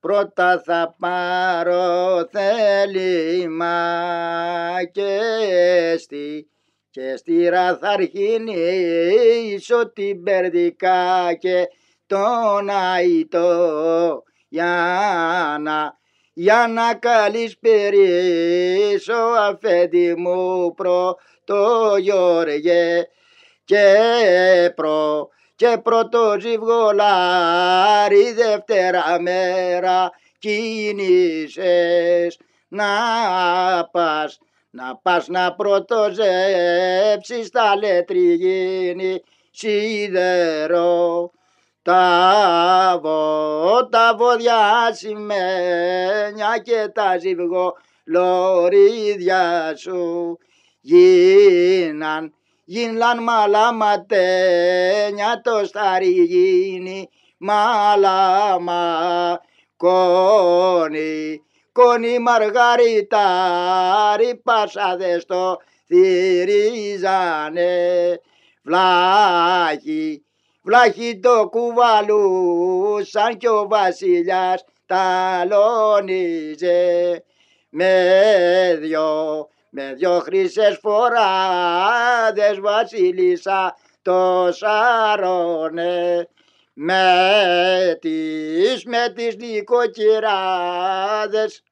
Πρώτα θα πάρω θέλημα και στη και στη την περδικά και τον Αϊτό. για να, για να αφέντη μου προ το Γιώργε και προ και πρώτο ζευγολάρι δεύτερα μέρα κίνησες να πας να πας να πρωτοζέψεις τα λετριγίνη σίδερο τα τα βόδια σημαίνια και τα ζευγολόριδια σου γίναν Γινλάν ματένια το μάλα μαλαμα κόνι. Κόνι μαργαριτάρι πασάδες το θυρίζανε βλάχι. Βλάχι το κουβαλούσαν κι ο βασιλιάς ταλόνιζε με δυο με δυο χρυσές φοράδες βασίλισσα το σάρωνε με τις, με τις νοικοκυράδες